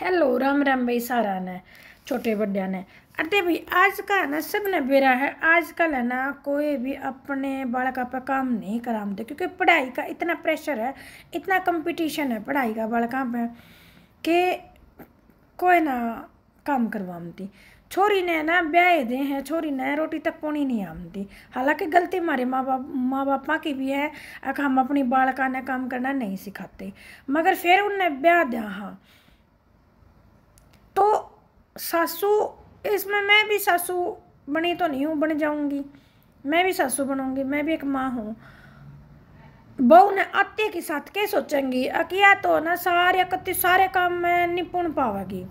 hello Ram Ram भाई सारा ने छोटे बड़िया ने अरे भाई आज का है ना सब ने बेरा है आजकल है ना कोई भी अपने बालक पर काम नहीं कराते क्योंकि पढ़ाई का इतना प्रेशर है इतना कंपटीशन है पढ़ाई का बालक पर के कोई ना काम करवाती छोरी ने ना ब्याह दे हैं छोरी ने रोटी तक पौनी नहीं आमती हालांकि गलती हमारे माँ बाप माँ बापा की भी है अगर हम अपनी बालका ने काम करना नहीं सिखाते मगर फिर उनने ब्याह दिया हाँ सासू इसमें मैं भी सासू बनी तो नहीं हूँ बन जाऊँगी मैं भी सासू बनूँगी मैं भी एक माँ हूँ बहू ने आते के साथ के सोचेंगी अकिया तो ना सारे कति सारे काम में निपुण पावेगी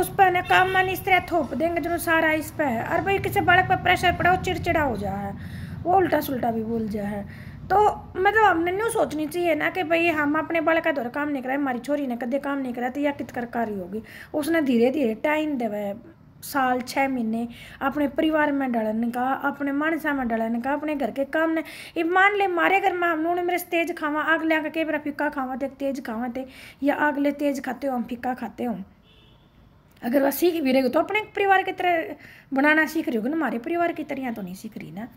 उस पर ना काम मन इस तरह थोप देंगे जो सारा इस पर है और भाई किसी बालक पर प्रेशर पड़ा वो चिड़चिड़ा हो जाए वो उल्टा सुलटा भी बोल जाए तो मतलब हमने नहीं सोचनी चाहिए ना कि भाई हम अपने बड़ का दौर काम नहीं कराए हमारी छोरी ने कदे काम नहीं कराया तो यह कित करकारी होगी उसने धीरे धीरे टाइम देवा साल छः महीने अपने परिवार में डलन का अपने मानसा में डलन का अपने घर के काम ने ये मान ले मारे घर में हम लोगों ने मेरे तेज खावा अगले का कई बार फीका खावा थे तेज खावा थे या अगले तेज खाते हो हम फीका खाते हो अगर वह सीख भी रही तो अपने परिवार की तरह बनाना सीख रही होगी ना हमारे परिवार की तरह तो नहीं सीख रही ना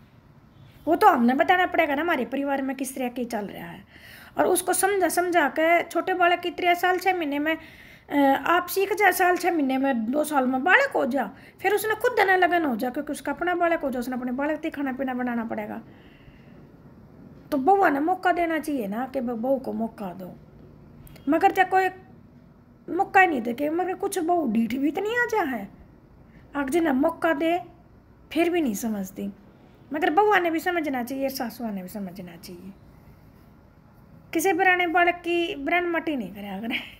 वो तो हमने बताना पड़ेगा ना हमारे परिवार में किस तरह की चल रहा है और उसको समझा समझा के छोटे बालक की तरह साल छः महीने में आप सीख जाए साल छः महीने में दो साल में बालक हो जा फिर उसने खुद देना लगन हो जा क्योंकि उसका अपना बालक हो जा उसने अपने बालक से खाना पीना बनाना पड़ेगा तो बउआ ने मौका देना चाहिए ना कि बहू को मौका दो मगर जब कोई मौका ही नहीं दे के मगर कुछ बहू डीठ भी तो नहीं आ जा है आग जिन्हें मौका दे फिर भी नहीं समझती मगर बहुआ ने भी समझना चाहिए सासुआ ने भी समझना चाहिए किसी पुराने बालक की ब्रहण मटी नहीं करे करें